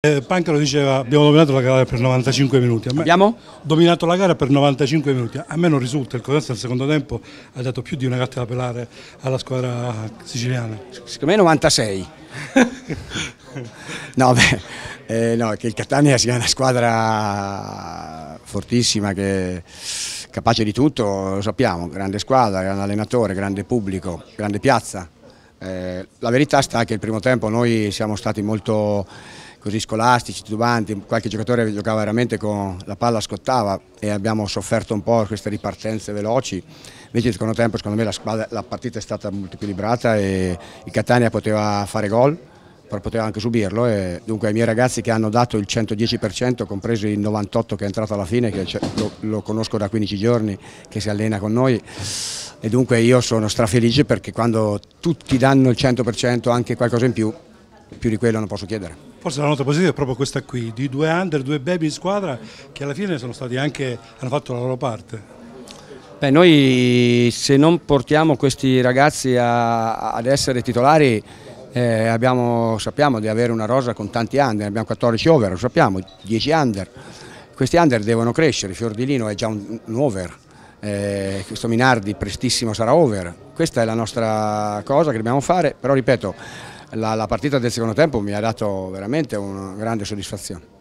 Eh, Pancaro diceva abbiamo dominato la gara per 95 minuti. Me, abbiamo? Dominato la gara per 95 minuti. A me non risulta, il Cosenza al secondo tempo ha dato più di una carta da pelare alla squadra siciliana. Secondo me 96. no, beh, eh, no, che il Catania sia una squadra fortissima, che, capace di tutto, lo sappiamo, grande squadra, grande allenatore, grande pubblico, grande piazza. Eh, la verità sta che il primo tempo noi siamo stati molto così scolastici, titubanti, qualche giocatore giocava veramente con la palla scottava e abbiamo sofferto un po' queste ripartenze veloci, invece nel secondo tempo secondo me la, squadra, la partita è stata molto equilibrata e il Catania poteva fare gol però poteva anche subirlo e dunque ai miei ragazzi che hanno dato il 110% compreso il 98% che è entrato alla fine che lo, lo, conosco da 15 giorni che si allena con noi e dunque io sono strafelice perché quando tutti danno il 100% anche qualcosa in più più di quello non posso chiedere Forse la nota positiva è proprio questa qui, di due under, due baby in squadra che alla fine sono stati anche, hanno fatto la loro parte. Beh, noi se non portiamo questi ragazzi a, ad essere titolari eh, abbiamo, sappiamo di avere una rosa con tanti under, abbiamo 14 over, lo sappiamo, 10 under. Questi under devono crescere, Fiordilino è già un, un over, eh, questo Minardi prestissimo sarà over. Questa è la nostra cosa che dobbiamo fare, però ripeto la, la partita del secondo tempo mi ha dato veramente una grande soddisfazione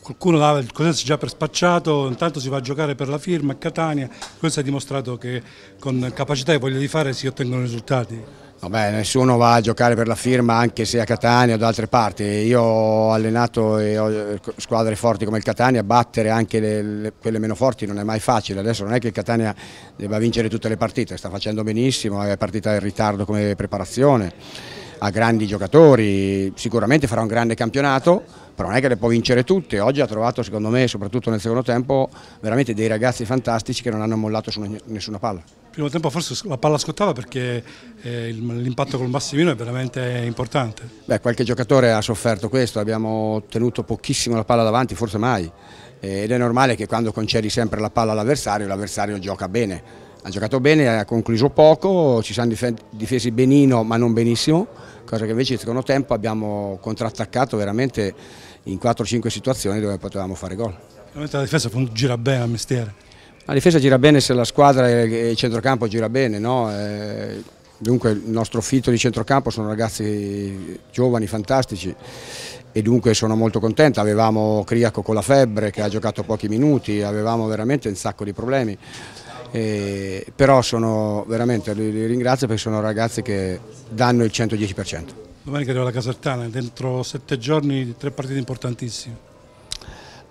qualcuno dava il Cosenza già per spacciato, intanto si va a giocare per la firma a Catania, questo ha dimostrato che con capacità e voglia di fare si ottengono risultati. Vabbè, nessuno va a giocare per la firma anche se a Catania o da altre parti, io ho allenato ho eh, squadre forti come il Catania, battere anche le, le, quelle meno forti non è mai facile, adesso non è che il Catania debba vincere tutte le partite, sta facendo benissimo, è partita in ritardo come preparazione ha grandi giocatori, sicuramente farà un grande campionato, però non è che le può vincere tutte, oggi ha trovato secondo me, soprattutto nel secondo tempo, veramente dei ragazzi fantastici che non hanno mollato su nessuna palla. Il primo tempo forse la palla scottava perché eh, l'impatto col Massimino è veramente importante. Beh, qualche giocatore ha sofferto questo, abbiamo tenuto pochissimo la palla davanti, forse mai, eh, ed è normale che quando concedi sempre la palla all'avversario, l'avversario gioca bene ha giocato bene, ha concluso poco, ci siamo difesi benino ma non benissimo, cosa che invece in secondo tempo abbiamo contrattaccato veramente in 4-5 situazioni dove potevamo fare gol. La difesa gira bene al mestiere? La difesa gira bene se la squadra e il centrocampo gira bene, no? Eh, dunque il nostro fitto di centrocampo sono ragazzi giovani, fantastici e dunque sono molto contento, avevamo Criaco con la febbre che ha giocato pochi minuti, avevamo veramente un sacco di problemi eh, però sono veramente, li ringrazio perché sono ragazzi che danno il 110%. Domenica arriva la Casertana, dentro sette giorni tre partite importantissime.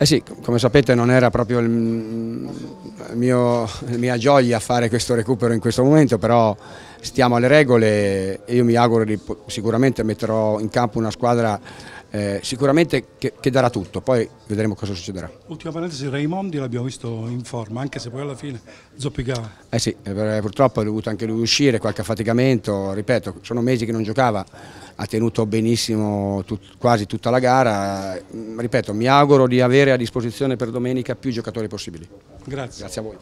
Eh sì, come sapete non era proprio il mio, la mia gioia fare questo recupero in questo momento, però stiamo alle regole e io mi auguro di sicuramente metterò in campo una squadra eh, sicuramente che, che, darà tutto, poi vedremo cosa succederà. Ultima parentesi, Raimondi l'abbiamo visto in forma, anche se poi alla fine zoppicava. Eh sì, eh, purtroppo ha dovuto anche lui uscire, qualche affaticamento, ripeto, sono mesi che non giocava, ha tenuto benissimo tut, quasi tutta la gara, mm, ripeto, mi auguro di avere a disposizione per domenica più giocatori possibili. Grazie. Grazie a voi.